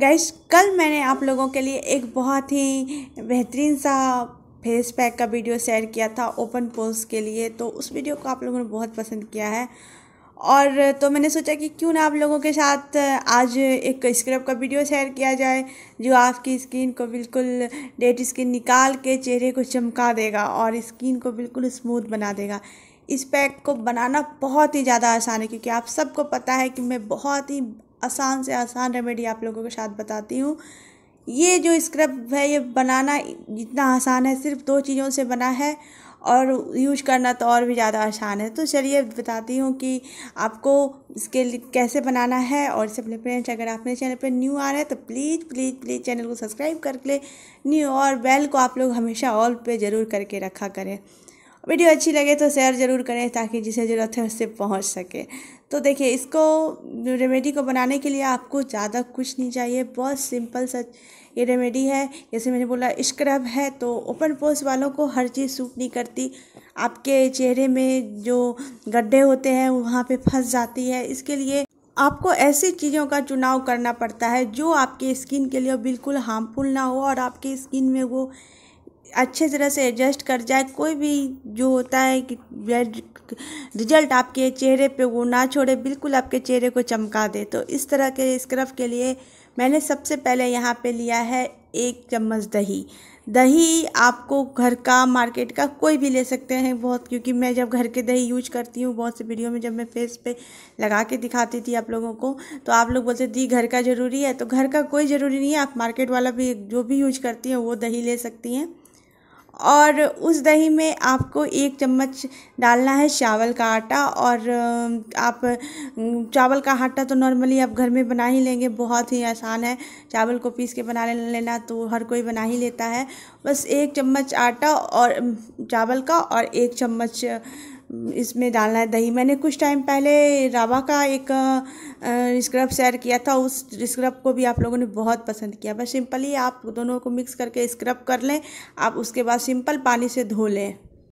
guys कल मैंने आप लोगों के लिए एक बहुत ही बेहतरीन सा फेस पैक का वीडियो शेयर किया था ओपन पोस्ट के लिए तो उस वीडियो को आप लोगों ने बहुत पसंद किया है और तो मैंने सोचा कि क्यों ना आप लोगों के साथ आज एक स्क्रब का वीडियो शेयर किया जाए जो आपकी स्किन को बिल्कुल डेड स्किन निकाल के चेहरे को चमका देगा और स्किन को बिल्कुल स्मूथ बना देगा इस पैक को बनाना बहुत ही ज़्यादा आसान है क्योंकि आप सबको पता है कि मैं बहुत ही आसान से आसान रेमेडी आप लोगों के साथ बताती हूँ ये जो स्क्रब है ये बनाना जितना आसान है सिर्फ दो चीज़ों से बना है और यूज करना तो और भी ज़्यादा आसान है तो चलिए बताती हूँ कि आपको इसके लिए कैसे बनाना है और इसे अपने फ्रेंड्स अगर आप मेरे चैनल पर न्यू आ रहे हैं तो प्लीज़ प्लीज़ प्लीज़ चैनल को सब्सक्राइब कर ले न्यू और बेल को आप लोग हमेशा ऑल पे ज़रूर करके रखा करें वीडियो अच्छी लगे तो शेयर ज़रूर करें ताकि जिसे ज़रूरत है उससे पहुंच सके तो देखिए इसको रेमेडी को बनाने के लिए आपको ज़्यादा कुछ नहीं चाहिए बहुत सिंपल सा ये रेमेडी है जैसे मैंने बोला स्क्रब है तो ओपन पोस्ट वालों को हर चीज़ सूट नहीं करती आपके चेहरे में जो गड्ढे होते हैं वहाँ पर फंस जाती है इसके लिए आपको ऐसी चीज़ों का चुनाव करना पड़ता है जो आपके स्किन के लिए बिल्कुल हार्मफुल ना हो और आपकी स्किन में वो अच्छे तरह से एडजस्ट कर जाए कोई भी जो होता है कि रिजल्ट आपके चेहरे पे वो ना छोड़े बिल्कुल आपके चेहरे को चमका दे तो इस तरह के स्क्रब के लिए मैंने सबसे पहले यहाँ पे लिया है एक चम्मच दही दही आपको घर का मार्केट का कोई भी ले सकते हैं बहुत क्योंकि मैं जब घर के दही यूज करती हूँ बहुत से वीडियो में जब मैं फेस पे लगा के दिखाती थी आप लोगों को तो आप लोग बोलते दी घर का ज़रूरी है तो घर का कोई ज़रूरी नहीं है आप मार्केट वाला भी जो भी यूज करती हैं वो दही ले सकती हैं और उस दही में आपको एक चम्मच डालना है चावल का आटा और आप चावल का आटा तो नॉर्मली आप घर में बना ही लेंगे बहुत ही आसान है चावल को पीस के बना लेना तो हर कोई बना ही लेता है बस एक चम्मच आटा और चावल का और एक चम्मच इसमें डालना है दही मैंने कुछ टाइम पहले रावा का एक स्क्रब शेयर किया था उस स्क्रब को भी आप लोगों ने बहुत पसंद किया बस सिंपली आप दोनों को मिक्स करके स्क्रब कर लें आप उसके बाद सिंपल पानी से धो लें